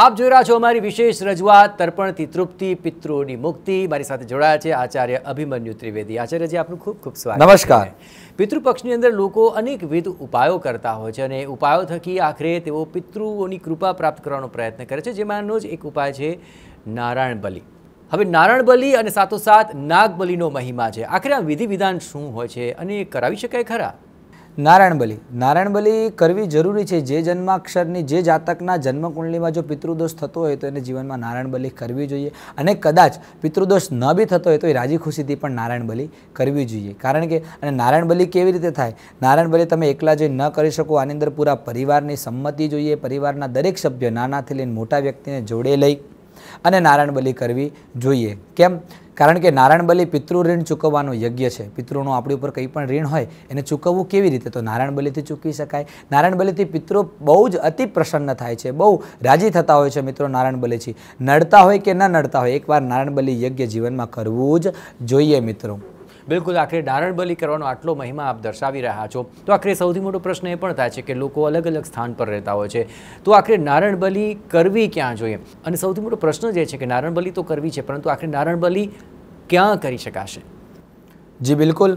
આપ જોઈ રહ્યા છો અમારી વિશેષ રજૂઆત તર્પણથી તૃપ્તિ પિતૃઓની મુક્તિ મારી સાથે જોડાયા છે આચાર્ય અભિમન્યુ ત્રિવેદી આચાર્યજી આપનું ખૂબ ખૂબ સ્વાગત નમસ્કાર પિતૃપક્ષની અંદર લોકો અનેકવિધ ઉપાયો કરતા હોય છે અને ઉપાયો થકી આખરે તેઓ પિતૃઓની કૃપા પ્રાપ્ત કરવાનો પ્રયત્ન કરે છે જેમાંનો જ એક ઉપાય છે નારાયણ બલિ હવે નારાયણ બલિ અને સાથોસાથ નાગબલિનો મહિમા છે આખરે આ વિધિ વિધાન શું હોય છે અને કરાવી શકાય ખરા નારાયણબલી નારાયણબલી કરવી જરૂરી છે જે જન્માક્ષરની જે જાતકના જન્મકુંડલીમાં જો પિતૃદોષ થતો હોય તો એને જીવનમાં નારાયણબલી કરવી જોઈએ અને કદાચ પિતૃદોષ ન બી થતો હોય તો એ રાજી ખુશીથી પણ નારાયણબલી કરવી જોઈએ કારણ કે અને નારાયણબલી કેવી રીતે થાય નારાયણબલી તમે એકલા જઈ ન કરી શકો આની અંદર પૂરા પરિવારની સંમતિ જોઈએ પરિવારના દરેક સભ્ય નાનાથી લઈને મોટા વ્યક્તિને જોડે લઈ અને નારાયણબલી કરવી જોઈએ કેમ કારણ કે નારાયણ બલિ પિતૃ ઋણ ચૂકવવાનું યજ્ઞ છે પિતૃનું આપણી ઉપર કંઈ પણ ઋણ હોય એને ચૂકવવું કેવી રીતે તો નારાયણ બલિથી ચૂકવી શકાય નારાયણ બલિથી પિતૃ બહુ જ અતિ પ્રસન્ન થાય છે બહુ રાજી થતા હોય છે મિત્રો નારાયણ બલિથી નડતા હોય કે ન નડતા હોય એકવાર નારાયણ બલિ યજ્ઞ જીવનમાં કરવું જ જોઈએ મિત્રો બિલકુલ આખરે ડારણ બલી કરવાનો આટલો મહિમા આપ દર્શાવી રહ્યા છો તો આખરે સૌથી મોટો પ્રશ્ન એ પણ થાય છે કે લોકો અલગ અલગ સ્થાન પર રહેતા હોય છે તો આખરે નારણ બલી કરવી ક્યાં જોઈએ અને સૌથી મોટો પ્રશ્ન જે છે કે નારણ બલી તો કરવી છે પરંતુ આખરે નારણ બલી ક્યાં કરી શકાશે જી બિલકુલ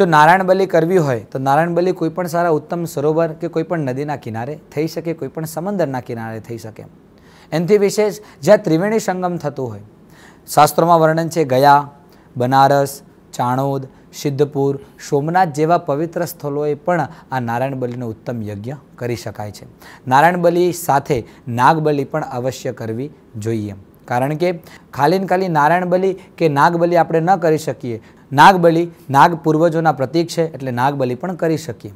જો નારાયણ બલિ કરવી હોય તો નારાયણ બલિ કોઈ સારા ઉત્તમ સરોવર કે કોઈપણ નદીના કિનારે થઈ શકે કોઈપણ સમંદરના કિનારે થઈ શકે એનથી વિશેષ જ્યાં ત્રિવેણી સંગમ થતું હોય શાસ્ત્રોમાં વર્ણન છે ગયા બનારસ ચાણોદ સિદ્ધપુર સોમનાથ જેવા પવિત્ર સ્થળોએ પણ આ નારાયણ બલિનો ઉત્તમ યજ્ઞ કરી શકાય છે નારાયણ બલિ સાથે નાગબલિ પણ અવશ્ય કરવી જોઈએ કારણ કે ખાલીન ખાલી નારાયણ બલિ કે નાગબલિ આપણે ન કરી શકીએ નાગબલિ નાગ પૂર્વજોના પ્રતીક છે એટલે નાગબલિ પણ કરી શકીએ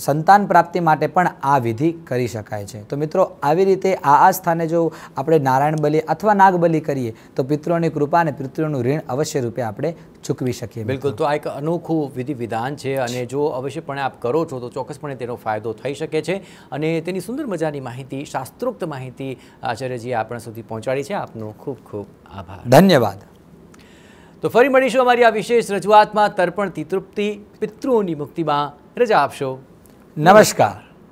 સંતાન પ્રાપ્તિ માટે પણ આ વિધિ કરી શકાય છે તો મિત્રો આવી રીતે આ આ સ્થાને જો આપણે નારાયણ બલિ અથવા નાગબલિ કરીએ તો પિતૃઓની કૃપા અને પિતૃનું ઋણ અવશ્ય રૂપે આપણે ચૂકવી શકીએ બિલકુલ તો આ એક અનોખું વિધિ વિધાન છે અને જો અવશ્યપણે આપ કરો છો તો ચોક્કસપણે તેનો ફાયદો થઈ શકે છે અને તેની સુંદર મજાની માહિતી શાસ્ત્રોક્ત માહિતી આચાર્યજીએ આપણા સુધી પહોંચાડી છે આપનો ખૂબ ખૂબ આભાર ધન્યવાદ તો ફરી મળીશું અમારી આ વિશેષ રજૂઆતમાં તર્પણથી તૃપ્તિ પિતૃઓની મુક્તિમાં રજા આપશો નમસ્કાર